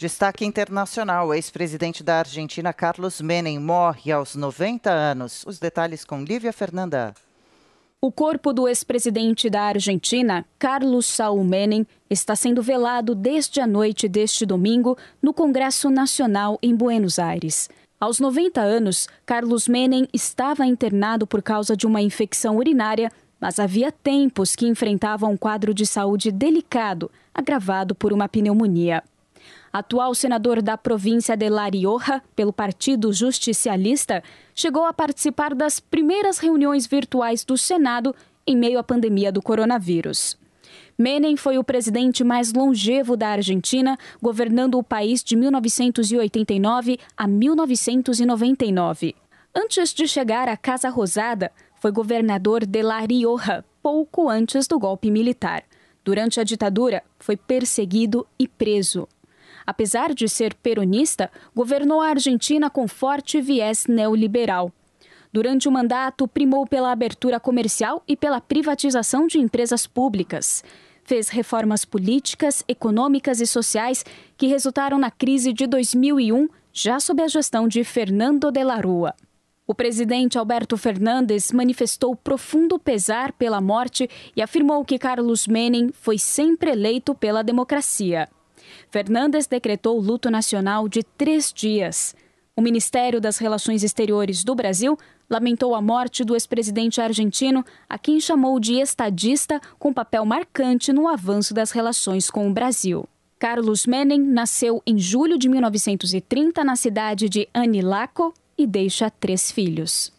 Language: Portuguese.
Destaque internacional: ex-presidente da Argentina Carlos Menem morre aos 90 anos. Os detalhes com Lívia Fernanda. O corpo do ex-presidente da Argentina, Carlos Saul Menem, está sendo velado desde a noite deste domingo no Congresso Nacional em Buenos Aires. Aos 90 anos, Carlos Menem estava internado por causa de uma infecção urinária, mas havia tempos que enfrentava um quadro de saúde delicado, agravado por uma pneumonia atual senador da província de La Rioja, pelo Partido Justicialista, chegou a participar das primeiras reuniões virtuais do Senado em meio à pandemia do coronavírus. Menem foi o presidente mais longevo da Argentina, governando o país de 1989 a 1999. Antes de chegar à Casa Rosada, foi governador de La Rioja, pouco antes do golpe militar. Durante a ditadura, foi perseguido e preso apesar de ser peronista, governou a Argentina com forte viés neoliberal. Durante o mandato, primou pela abertura comercial e pela privatização de empresas públicas. Fez reformas políticas, econômicas e sociais que resultaram na crise de 2001, já sob a gestão de Fernando de la Rua. O presidente Alberto Fernandes manifestou profundo pesar pela morte e afirmou que Carlos Menem foi sempre eleito pela democracia. Fernandes decretou luto nacional de três dias. O Ministério das Relações Exteriores do Brasil lamentou a morte do ex-presidente argentino, a quem chamou de estadista com papel marcante no avanço das relações com o Brasil. Carlos Menem nasceu em julho de 1930 na cidade de Anilaco e deixa três filhos.